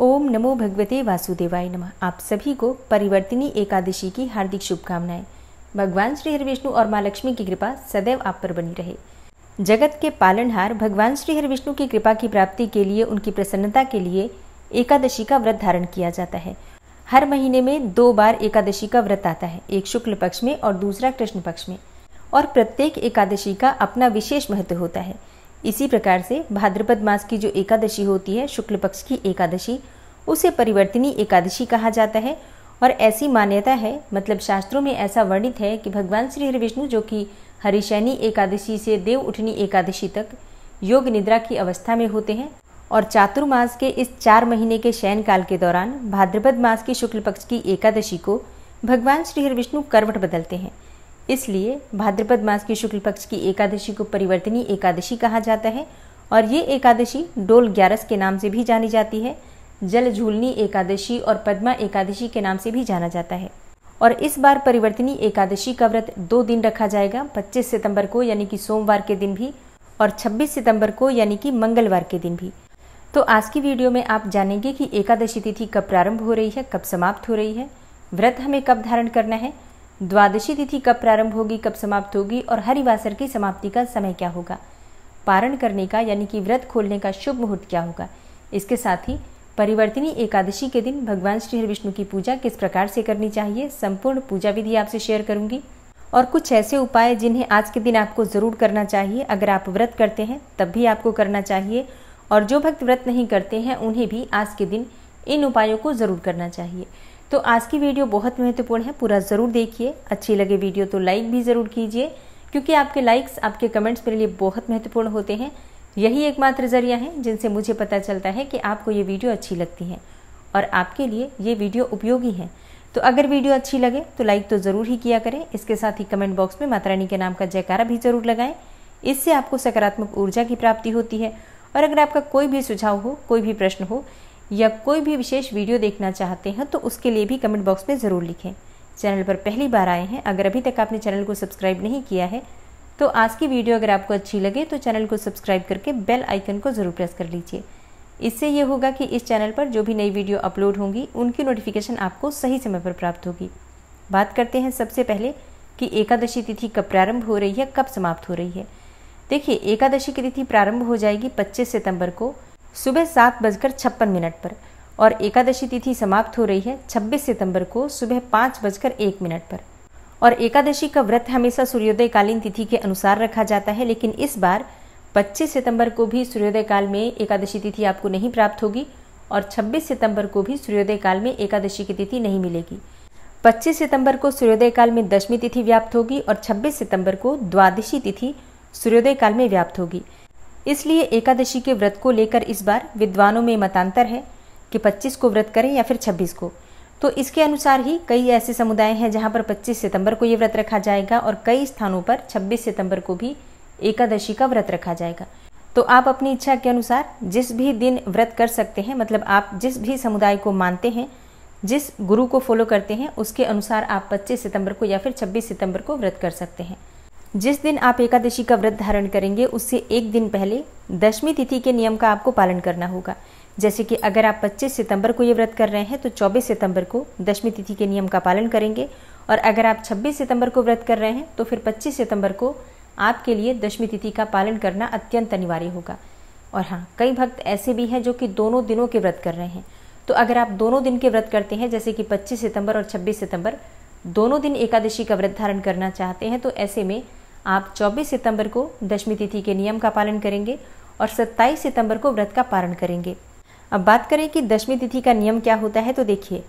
ओम नमो भगवते वासुदेवाय नमः आप सभी को परिवर्तनी एकादशी की हार्दिक शुभकामनाएं भगवान श्री हरि विष्णु और माँ लक्ष्मी की कृपा सदैव आप पर बनी रहे जगत के पालनहार भगवान श्री हर विष्णु की कृपा की प्राप्ति के लिए उनकी प्रसन्नता के लिए एकादशी का व्रत धारण किया जाता है हर महीने में दो बार एकादशी का व्रत आता है एक शुक्ल पक्ष में और दूसरा कृष्ण पक्ष में और प्रत्येक एकादशी का अपना विशेष महत्व होता है इसी प्रकार से भाद्रपद मास की जो एकादशी होती है शुक्ल पक्ष की एकादशी उसे परिवर्तनी एकादशी कहा जाता है और ऐसी मान्यता है मतलब शास्त्रों में ऐसा वर्णित है कि भगवान श्री हरि विष्णु जो कि हरिशैनी एकादशी से देव उठनी एकादशी तक योग निद्रा की अवस्था में होते हैं और चातुर्मास के इस चार महीने के शयन काल के दौरान भाद्रपद मास की शुक्ल पक्ष की एकादशी को भगवान श्री हरि विष्णु करवट बदलते हैं इसलिए भाद्रपद मास की शुक्ल पक्ष की एकादशी को परिवर्तनी एकादशी कहा जाता है और ये एकादशी डोल ग्यारस के नाम से भी जानी जाती है जल झूलनी एकादशी और पद्मा एकादशी के नाम से भी जाना जाता है और इस बार परिवर्तनी एकादशी का व्रत दो दिन रखा जाएगा 25 सितंबर को यानी कि सोमवार के दिन भी और 26 सितंबर को यानी कि मंगलवार के दिन भी तो आज की वीडियो में आप जानेंगे कि एकादशी तिथि कब प्रारंभ हो रही है कब समाप्त हो रही है व्रत हमें कब धारण करना है द्वादशी तिथि कब प्रारंभ होगी कब समाप्त होगी और हरिवासर की समाप्ति का समय क्या होगा पारण करने का यानी कि व्रत खोलने का शुभ मुहूर्त क्या होगा इसके साथ ही परिवर्तनी एकादशी के दिन भगवान श्री हरि विष्णु की पूजा किस प्रकार से करनी चाहिए संपूर्ण पूजा विधि आपसे शेयर करूंगी और कुछ ऐसे उपाय जिन्हें आज के दिन आपको ज़रूर करना चाहिए अगर आप व्रत करते हैं तब भी आपको करना चाहिए और जो भक्त व्रत नहीं करते हैं उन्हें भी आज के दिन इन उपायों को ज़रूर करना चाहिए तो आज की वीडियो बहुत महत्वपूर्ण है पूरा ज़रूर देखिए अच्छी लगे वीडियो तो लाइक भी ज़रूर कीजिए क्योंकि आपके लाइक्स आपके कमेंट्स मेरे लिए बहुत महत्वपूर्ण होते हैं यही एकमात्र ज़रिया है जिनसे मुझे पता चलता है कि आपको ये वीडियो अच्छी लगती है और आपके लिए ये वीडियो उपयोगी है तो अगर वीडियो अच्छी लगे तो लाइक तो ज़रूर ही किया करें इसके साथ ही कमेंट बॉक्स में माता रानी के नाम का जयकारा भी ज़रूर लगाएं इससे आपको सकारात्मक ऊर्जा की प्राप्ति होती है और अगर आपका कोई भी सुझाव हो कोई भी प्रश्न हो या कोई भी विशेष वीडियो देखना चाहते हैं तो उसके लिए भी कमेंट बॉक्स में ज़रूर लिखें चैनल पर पहली बार आए हैं अगर अभी तक आपने चैनल को सब्सक्राइब नहीं किया है तो आज की वीडियो अगर आपको अच्छी लगे तो चैनल को सब्सक्राइब करके बेल आइकन को ज़रूर प्रेस कर लीजिए इससे ये होगा कि इस चैनल पर जो भी नई वीडियो अपलोड होंगी उनकी नोटिफिकेशन आपको सही समय पर प्राप्त होगी बात करते हैं सबसे पहले कि एकादशी तिथि कब प्रारंभ हो रही है कब समाप्त हो रही है देखिए एकादशी की तिथि प्रारंभ हो जाएगी 25 सितंबर को सुबह सात बजकर छप्पन मिनट पर और एकादशी तिथि समाप्त हो रही है 26 सितंबर को सुबह पाँच बजकर एक मिनट पर और एकादशी का व्रत हमेशा सूर्योदय कालीन तिथि के अनुसार रखा जाता है लेकिन इस बार 25 सितंबर को भी सूर्योदय काल में एकादशी तिथि आपको नहीं प्राप्त होगी और 26 सितंबर को भी सूर्योदय काल में एकादशी की तिथि नहीं मिलेगी 25 सितंबर को सूर्योदय काल में दशमी तिथि व्याप्त होगी और 26 सितंबर को द्वादशी तिथि सूर्योदय काल में व्याप्त होगी इसलिए एकादशी के व्रत को लेकर इस बार विद्वानों में मतांतर है कि 25 को व्रत करें या फिर 26 को तो इसके अनुसार ही कई ऐसे समुदाय हैं जहां पर 25 सितंबर को ये व्रत रखा जाएगा और कई स्थानों पर 26 सितंबर को भी एकादशी का व्रत रखा जाएगा तो आप अपनी इच्छा के अनुसार जिस भी दिन व्रत कर सकते हैं मतलब आप जिस भी समुदाय को मानते हैं जिस गुरु को फॉलो करते हैं उसके अनुसार आप 25 सितंबर को या फिर 26 सितंबर को व्रत कर सकते हैं जिस दिन आप एकादशी का व्रत धारण करेंगे उससे एक दिन पहले दशमी तिथि के नियम का आपको पालन करना होगा जैसे कि अगर आप 25 सितंबर को ये व्रत कर रहे हैं तो 24 सितंबर को दशमी तिथि के नियम का पालन करेंगे और अगर आप 26 सितंबर को व्रत कर रहे हैं तो फिर 25 सितंबर को आपके लिए दशमी तिथि का पालन करना अत्यंत अनिवार्य होगा और हाँ कई भक्त ऐसे भी हैं जो कि दोनों दिनों के व्रत कर रहे हैं तो अगर आप दोनों दिन के व्रत करते हैं जैसे कि 25 सितंबर और 26 सितंबर दोनों दिन एकादशी का व्रत धारण करना चाहते हैं तो ऐसे में आप 24 सितंबर को दशमी तिथि के नियम का पालन करेंगे और 27 सितंबर को व्रत का पालन करेंगे अब बात करें कि दशमी तिथि का नियम क्या होता है तो देखिए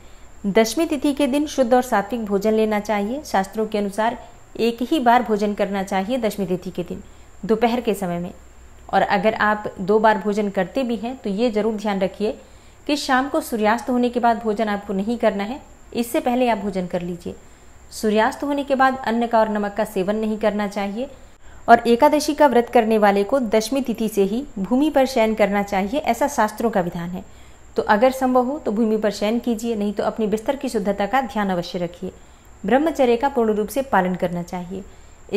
दशमी तिथि के दिन शुद्ध और सात्विक भोजन लेना चाहिए शास्त्रों के अनुसार एक ही बार भोजन करना चाहिए दशमी तिथि के दिन दोपहर के समय में और अगर आप दो बार भोजन करते भी हैं तो ये ज़रूर ध्यान रखिए कि शाम को सूर्यास्त होने के बाद भोजन आपको नहीं करना है इससे पहले आप भोजन कर लीजिए सूर्यास्त होने के बाद अन्न का और नमक का सेवन नहीं करना चाहिए और एकादशी का व्रत करने वाले को दशमी तिथि से ही भूमि पर शयन करना चाहिए ऐसा शास्त्रों का विधान है तो अगर संभव हो तो भूमि पर शयन कीजिए नहीं तो अपने बिस्तर की शुद्धता का ध्यान अवश्य रखिए ब्रह्मचर्य का पूर्ण रूप से पालन करना चाहिए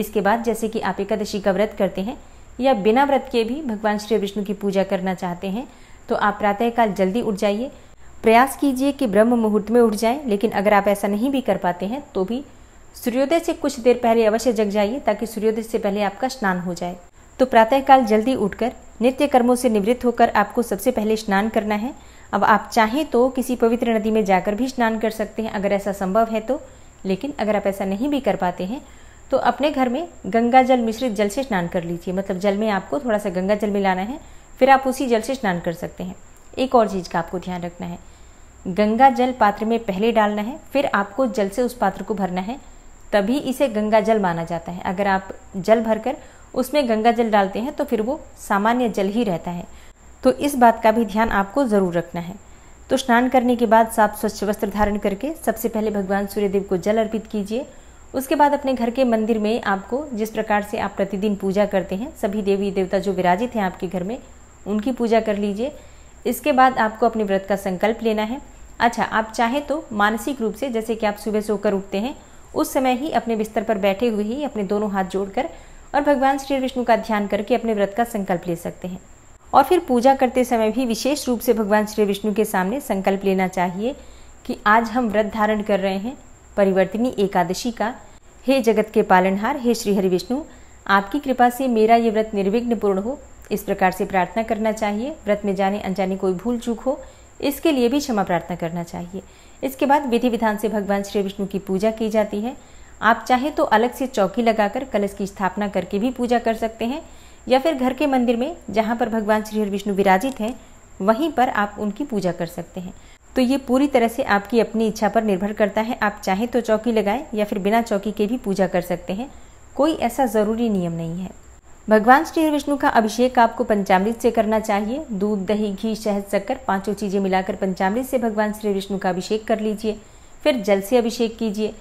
इसके बाद जैसे कि आप एकादशी का व्रत करते हैं या बिना व्रत के भी भगवान श्री विष्णु की पूजा करना चाहते हैं तो आप प्रातःकाल जल्दी उठ जाइए प्रयास कीजिए कि ब्रह्म मुहूर्त में उठ जाएं लेकिन अगर आप ऐसा नहीं भी कर पाते हैं तो भी सूर्योदय से कुछ देर पहले अवश्य जग जाइए ताकि सूर्योदय से पहले आपका स्नान हो जाए तो प्रातःकाल जल्दी उठकर नित्य कर्मों से निवृत्त होकर आपको सबसे पहले स्नान करना है अब आप चाहें तो किसी पवित्र नदी में जाकर भी स्नान कर सकते हैं अगर ऐसा संभव है तो लेकिन अगर आप ऐसा नहीं भी कर पाते हैं तो अपने घर में गंगा जल मिश्रित जल से स्नान कर लीजिए मतलब जल में आपको थोड़ा सा गंगा जल मिलाना है फिर आप उसी जल से स्नान कर सकते हैं एक और चीज़ का आपको ध्यान रखना है गंगा जल पात्र में पहले डालना है फिर आपको जल से उस पात्र को भरना है तभी इसे गंगा जल माना जाता है अगर आप जल भरकर उसमें गंगा जल डालते हैं तो फिर वो सामान्य जल ही रहता है तो इस बात का भी ध्यान आपको ज़रूर रखना है तो स्नान करने के बाद साफ स्वच्छ वस्त्र धारण करके सबसे पहले भगवान सूर्यदेव को जल अर्पित कीजिए उसके बाद अपने घर के मंदिर में आपको जिस प्रकार से आप प्रतिदिन पूजा करते हैं सभी देवी देवता जो विराजित हैं आपके घर में उनकी पूजा कर लीजिए इसके बाद आपको अपने व्रत का संकल्प लेना है अच्छा आप चाहें तो मानसिक रूप से जैसे कि आप सुबह सोकर उठते हैं उस समय ही अपने बिस्तर पर बैठे हुए ही अपने दोनों हाथ जोड़कर और भगवान श्री विष्णु का ध्यान करके अपने व्रत का संकल्प ले सकते हैं और फिर पूजा करते समय भी विशेष रूप से भगवान श्री विष्णु के सामने संकल्प लेना चाहिए कि आज हम व्रत धारण कर रहे हैं परिवर्तनी एकादशी का हे जगत के पालनहार हे श्री हरि विष्णु आपकी कृपा से मेरा ये व्रत निर्विघ्न पूर्ण हो इस प्रकार से प्रार्थना करना चाहिए व्रत में जाने अनजाने कोई भूल चूक हो इसके लिए भी क्षमा प्रार्थना करना चाहिए इसके बाद विधि विधान से भगवान श्री विष्णु की पूजा की जाती है आप चाहे तो अलग से चौकी लगाकर कलश की स्थापना करके भी पूजा कर सकते हैं या फिर घर के मंदिर में जहाँ पर भगवान श्री विष्णु विराजित हैं वहीं पर आप उनकी पूजा कर सकते हैं तो ये पूरी तरह से आपकी अपनी इच्छा पर निर्भर करता है आप चाहे तो चौकी लगाएं या फिर बिना चौकी के भी पूजा कर सकते हैं कोई ऐसा ज़रूरी नियम नहीं है भगवान श्री विष्णु का अभिषेक आपको पंचामृत से करना चाहिए दूध दही घी शहद शक्कर पांचों चीज़ें मिलाकर पंचामृत से भगवान श्री विष्णु का अभिषेक कर लीजिए फिर जल से अभिषेक कीजिए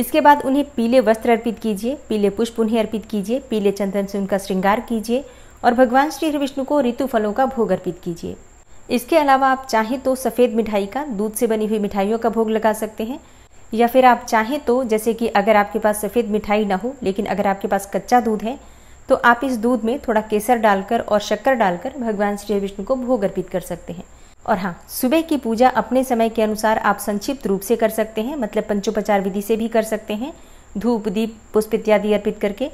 इसके बाद उन्हें पीले वस्त्र अर्पित कीजिए पीले पुष्प उन्हें अर्पित कीजिए पीले चंदन से उनका श्रृंगार कीजिए और भगवान श्री विष्णु को ऋतु फलों का भोग अर्पित कीजिए इसके अलावा आप चाहें तो सफ़ेद मिठाई का दूध से बनी हुई मिठाइयों का भोग लगा सकते हैं या फिर आप चाहें तो जैसे कि अगर आपके पास सफ़ेद मिठाई ना हो लेकिन अगर आपके पास कच्चा दूध है तो आप इस दूध में थोड़ा केसर डालकर और शक्कर डालकर भगवान श्री विष्णु को भोग अर्पित कर सकते हैं और हाँ सुबह की पूजा अपने समय के अनुसार आप संक्षिप्त रूप से कर सकते हैं मतलब पंचोपचार विधि से भी कर सकते हैं धूप दीप पुष्प इत्यादि अर्पित करके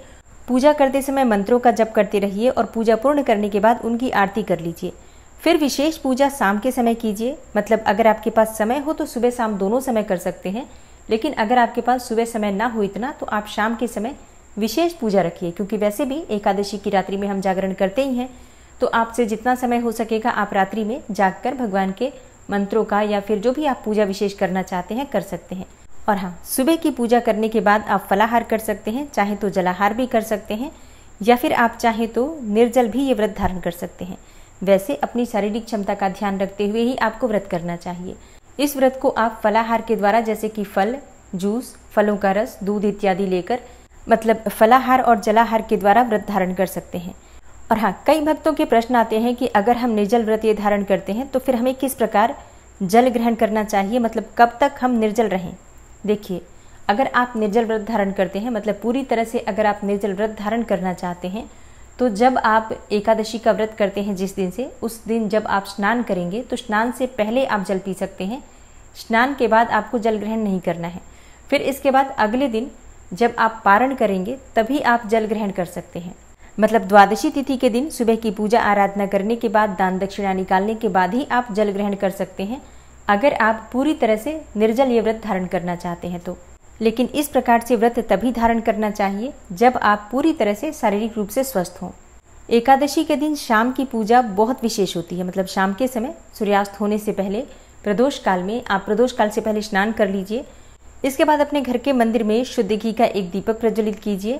पूजा करते समय मंत्रों का जप करते रहिए और पूजा पूर्ण करने के बाद उनकी आरती कर लीजिए फिर विशेष पूजा शाम के समय कीजिए मतलब अगर आपके पास समय हो तो सुबह शाम दोनों समय कर सकते हैं लेकिन अगर आपके पास सुबह समय ना हो इतना तो आप शाम के समय विशेष पूजा रखिए क्योंकि वैसे भी एकादशी की रात्रि में हम जागरण करते ही हैं तो आपसे जितना समय हो सकेगा आप रात्रि में जागकर भगवान के मंत्रों का या फिर जो भी आप पूजा विशेष करना चाहते हैं कर सकते हैं और हाँ सुबह की पूजा करने के बाद आप फलाहार कर सकते हैं चाहे तो जलाहार भी कर सकते हैं या फिर आप चाहे तो निर्जल भी ये व्रत धारण कर सकते हैं वैसे अपनी शारीरिक क्षमता का ध्यान रखते हुए ही आपको व्रत करना चाहिए इस व्रत को आप फलाहार के द्वारा जैसे कि फल जूस फलों का रस दूध इत्यादि लेकर मतलब फलाहार और जलाहार के द्वारा व्रत धारण कर सकते हैं और हाँ कई भक्तों के प्रश्न आते हैं कि अगर हम निर्जल व्रत ये धारण करते हैं तो फिर हमें किस प्रकार जल ग्रहण करना चाहिए मतलब कब तक हम निर्जल रहें देखिए अगर आप निर्जल व्रत धारण करते हैं मतलब पूरी तरह से अगर आप निर्जल व्रत धारण करना चाहते हैं तो जब आप एकादशी का व्रत करते हैं जिस दिन से उस दिन जब आप स्नान करेंगे तो स्नान से पहले आप जल पी सकते हैं स्नान के बाद आपको जल ग्रहण नहीं करना है फिर इसके बाद अगले दिन जब आप पारण करेंगे तभी आप जल ग्रहण कर सकते हैं मतलब द्वादशी तिथि के दिन सुबह की पूजा आराधना करने के बाद दान दक्षिणा निकालने के बाद ही आप जल ग्रहण कर सकते हैं अगर आप पूरी तरह से निर्जल ये व्रत धारण करना चाहते हैं तो लेकिन इस प्रकार से व्रत तभी धारण करना चाहिए जब आप पूरी तरह से शारीरिक रूप से स्वस्थ हों एकादशी के दिन शाम की पूजा बहुत विशेष होती है मतलब शाम के समय सूर्यास्त होने से पहले प्रदोष काल में आप प्रदोष काल से पहले स्नान कर लीजिए इसके बाद अपने घर के मंदिर में शुद्ध घी का एक दीपक प्रज्वलित कीजिए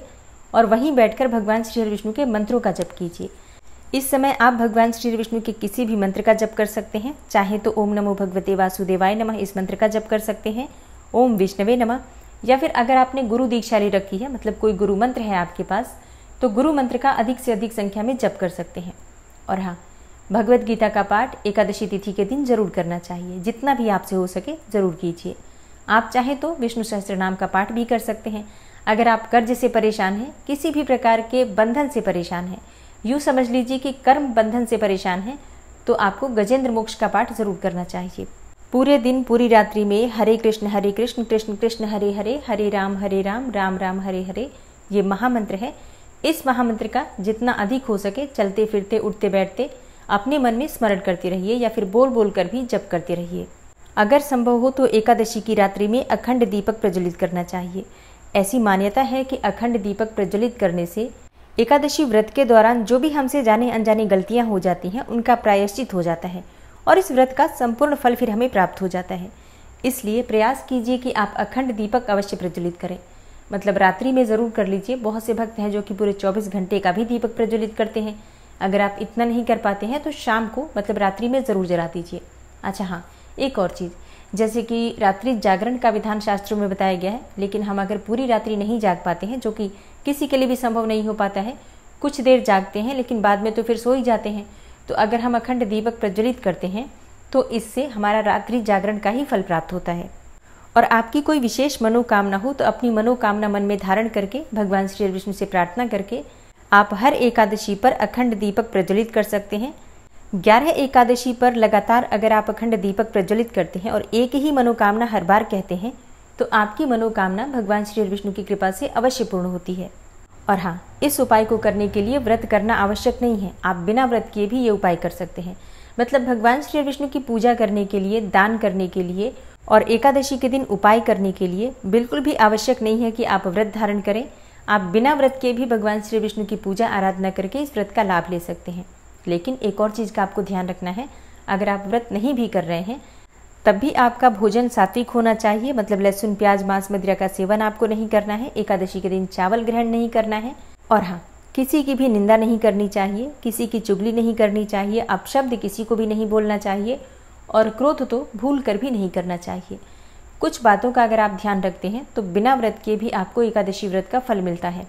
और वहीं बैठकर भगवान श्री विष्णु के मंत्रों का जप कीजिए इस समय आप भगवान श्री विष्णु के किसी भी मंत्र का जप कर सकते हैं चाहे तो ओम नमो भगवते वासुदेवाय नमः इस मंत्र का जप कर सकते हैं ओम विष्णवे नमः या फिर अगर आपने गुरु दीक्षा ले रखी है मतलब कोई गुरु मंत्र है आपके पास तो गुरु मंत्र का अधिक से अधिक संख्या में जप कर सकते हैं और हाँ भगवद गीता का पाठ एकादशी तिथि के दिन जरूर करना चाहिए जितना भी आपसे हो सके जरूर कीजिए आप चाहे तो विष्णु सहस्त्र नाम का पाठ भी कर सकते हैं अगर आप कर्ज से परेशान हैं किसी भी प्रकार के बंधन से परेशान हैं यूँ समझ लीजिए कि कर्म बंधन से परेशान हैं तो आपको गजेंद्र मोक्ष का पाठ जरूर करना चाहिए पूरे दिन पूरी रात्रि में हरे कृष्ण हरे कृष्ण कृष्ण कृष्ण हरे हरे हरे राम हरे राम राम राम हरे हरे ये महामंत्र है इस महामंत्र का जितना अधिक हो सके चलते फिरते उठते बैठते अपने मन में स्मरण करते रहिए या फिर बोल बोल कर भी जप करते रहिए अगर संभव हो तो एकादशी की रात्रि में अखंड दीपक प्रज्वलित करना चाहिए ऐसी मान्यता है कि अखंड दीपक प्रज्वलित करने से एकादशी व्रत के दौरान जो भी हमसे जाने अनजाने गलतियां हो जाती हैं उनका प्रायश्चित हो जाता है और इस व्रत का संपूर्ण फल फिर हमें प्राप्त हो जाता है इसलिए प्रयास कीजिए कि आप अखंड दीपक अवश्य प्रज्वलित करें मतलब रात्रि में ज़रूर कर लीजिए बहुत से भक्त हैं जो कि पूरे 24 घंटे का भी दीपक प्रज्वलित करते हैं अगर आप इतना नहीं कर पाते हैं तो शाम को मतलब रात्रि में ज़रूर जला दीजिए अच्छा हाँ एक और चीज़ जैसे कि रात्रि जागरण का विधान शास्त्रों में बताया गया है लेकिन हम अगर पूरी रात्रि नहीं जाग पाते हैं जो कि किसी के लिए भी संभव नहीं हो पाता है कुछ देर जागते हैं लेकिन बाद में तो फिर सो ही जाते हैं तो अगर हम अखंड दीपक प्रज्वलित करते हैं तो इससे हमारा रात्रि जागरण का ही फल प्राप्त होता है और आपकी कोई विशेष मनोकामना हो तो अपनी मनोकामना मन में धारण करके भगवान श्री विष्णु से प्रार्थना करके आप हर एकादशी पर अखंड दीपक प्रज्वलित कर सकते हैं ग्यारह एकादशी पर लगातार अगर आप अखंड दीपक प्रज्वलित करते हैं और एक ही मनोकामना हर बार कहते हैं तो आपकी मनोकामना भगवान श्री विष्णु की कृपा से अवश्य पूर्ण होती है और हाँ इस उपाय को करने के लिए व्रत करना आवश्यक नहीं है आप बिना व्रत किए भी ये उपाय कर सकते हैं मतलब भगवान श्री विष्णु की पूजा करने के लिए दान करने के लिए और एकादशी के दिन उपाय करने के लिए बिल्कुल भी आवश्यक नहीं है कि आप व्रत धारण करें आप बिना व्रत के भी भगवान श्री विष्णु की पूजा आराधना करके इस व्रत का लाभ ले सकते हैं लेकिन एक और चीज़ का आपको ध्यान रखना है अगर आप व्रत नहीं भी कर रहे हैं तब भी आपका भोजन सात्विक होना चाहिए मतलब लहसुन प्याज मांस मदिरा का सेवन आपको नहीं करना है एकादशी के दिन चावल ग्रहण नहीं करना है और हाँ किसी की भी निंदा नहीं करनी चाहिए किसी की चुगली नहीं करनी चाहिए अपशब्द किसी को भी नहीं बोलना चाहिए और क्रोध तो भूल कर भी नहीं करना चाहिए कुछ बातों का अगर आप ध्यान रखते हैं तो बिना व्रत के भी आपको एकादशी व्रत का फल मिलता है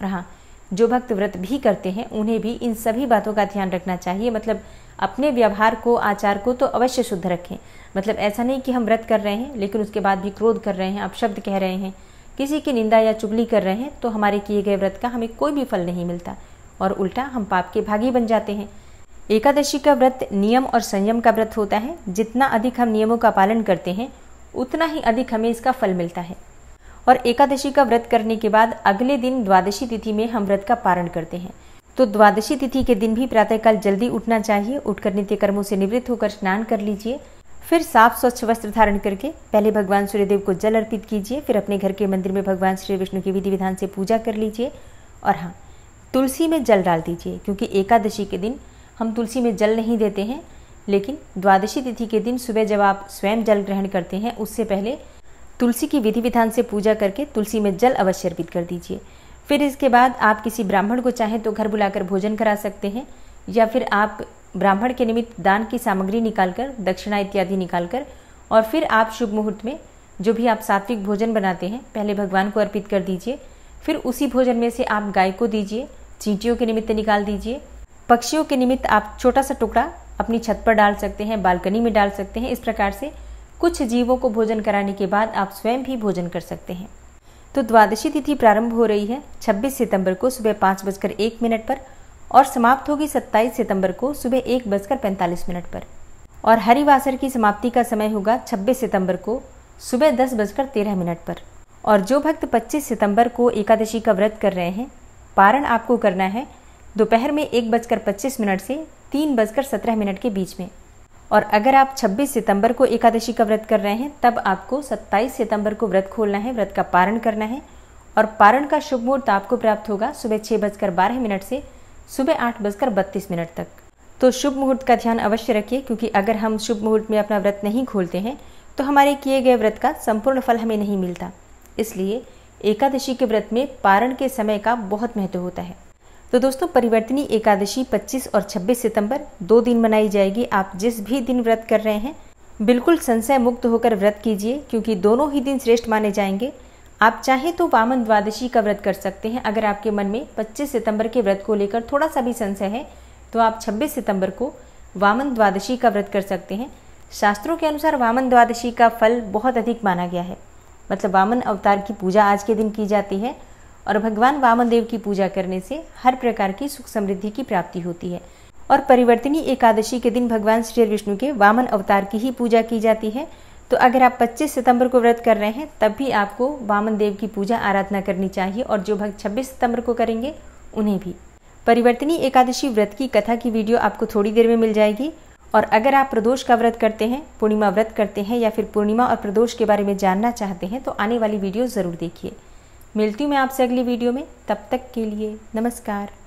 और हाँ जो भक्त व्रत भी करते हैं उन्हें भी इन सभी बातों का ध्यान रखना चाहिए मतलब अपने व्यवहार को आचार को तो अवश्य शुद्ध रखें मतलब ऐसा नहीं कि हम व्रत कर रहे हैं लेकिन उसके बाद भी क्रोध कर रहे हैं आप शब्द कह रहे हैं किसी की निंदा या चुगली कर रहे हैं तो हमारे किए गए व्रत का हमें कोई भी फल नहीं मिलता और उल्टा हम पाप के भागी बन जाते हैं एकादशी का व्रत नियम और संयम का व्रत होता है जितना अधिक हम नियमों का पालन करते हैं उतना ही अधिक हमें इसका फल मिलता है और एकादशी का व्रत करने के बाद अगले दिन द्वादशी तिथि में हम व्रत का पारण करते हैं तो द्वादशी तिथि के दिन भी प्रातःकाल जल्दी उठना चाहिए उठकर नित्य कर्मों से निवृत्त होकर स्नान कर लीजिए फिर साफ स्वच्छ वस्त्र धारण करके पहले भगवान सूर्यदेव को जल अर्पित कीजिए फिर अपने घर के मंदिर में भगवान श्री विष्णु की विधि विधान से पूजा कर लीजिए और हाँ तुलसी में जल डाल दीजिए क्योंकि एकादशी के दिन हम तुलसी में जल नहीं देते हैं लेकिन द्वादशी तिथि के दिन सुबह जब आप स्वयं जल ग्रहण करते हैं उससे पहले तुलसी की विधि विधान से पूजा करके तुलसी में जल अवश्य अर्पित कर दीजिए फिर इसके बाद आप किसी ब्राह्मण को चाहें तो घर बुलाकर भोजन करा सकते हैं या फिर आप ब्राह्मण के निमित्त दान की सामग्री निकालकर दक्षिणा इत्यादि निकालकर और फिर आप शुभ मुहूर्त में जो भी आप सात्विक भोजन बनाते हैं पहले भगवान को अर्पित कर दीजिए फिर उसी भोजन में से आप गाय को दीजिए चींटियों के निमित्त निकाल दीजिए पक्षियों के निमित्त आप छोटा सा टुकड़ा अपनी छत पर डाल सकते हैं बालकनी में डाल सकते हैं इस प्रकार से कुछ जीवों को भोजन कराने के बाद आप स्वयं भी भोजन कर सकते हैं तो द्वादशी तिथि प्रारंभ हो रही है 26 सितंबर को सुबह पाँच बजकर एक मिनट पर और समाप्त होगी 27 सितंबर को सुबह एक बजकर पैंतालीस मिनट पर और हरिवासर की समाप्ति का समय होगा 26 सितंबर को सुबह दस बजकर तेरह मिनट पर और जो भक्त 25 सितंबर को एकादशी का व्रत कर रहे हैं पारण आपको करना है दोपहर में एक बजकर पच्चीस मिनट से तीन बजकर सत्रह मिनट के बीच में और अगर आप 26 सितंबर को एकादशी का व्रत कर रहे हैं तब आपको 27 सितंबर को व्रत खोलना है व्रत का पारण करना है और पारण का शुभ मुहूर्त आपको प्राप्त होगा सुबह छः बजकर बारह मिनट से सुबह आठ बजकर बत्तीस मिनट तक तो शुभ मुहूर्त का ध्यान अवश्य रखिए क्योंकि अगर हम शुभ मुहूर्त में अपना व्रत नहीं खोलते हैं तो हमारे किए गए व्रत का संपूर्ण फल हमें नहीं मिलता इसलिए एकादशी के व्रत में पारण के समय का बहुत महत्व होता है तो दोस्तों परिवर्तनी एकादशी 25 और 26 सितंबर दो दिन मनाई जाएगी आप जिस भी दिन व्रत कर रहे हैं बिल्कुल संशय मुक्त होकर व्रत कीजिए क्योंकि दोनों ही दिन श्रेष्ठ माने जाएंगे आप चाहे तो वामन द्वादशी का व्रत कर सकते हैं अगर आपके मन में 25 सितंबर के व्रत को लेकर थोड़ा सा भी संशय है तो आप 26 सितंबर को वामन द्वादशी का व्रत कर सकते हैं शास्त्रों के अनुसार वामन द्वादशी का फल बहुत अधिक माना गया है मतलब वामन अवतार की पूजा आज के दिन की जाती है और भगवान वामन देव की पूजा करने से हर प्रकार की सुख समृद्धि की प्राप्ति होती है और परिवर्तनी एकादशी के दिन भगवान श्री विष्णु के वामन अवतार की ही पूजा की जाती है तो अगर आप 25 सितंबर को व्रत कर रहे हैं तब भी आपको वामन देव की पूजा आराधना करनी चाहिए और जो भक्त 26 सितंबर को करेंगे उन्हें भी परिवर्तनी एकादशी व्रत की कथा की वीडियो आपको थोड़ी देर में मिल जाएगी और अगर आप प्रदोष का व्रत करते हैं पूर्णिमा व्रत करते हैं या फिर पूर्णिमा और प्रदोष के बारे में जानना चाहते हैं तो आने वाली वीडियो ज़रूर देखिए मिलती हूँ मैं आपसे अगली वीडियो में तब तक के लिए नमस्कार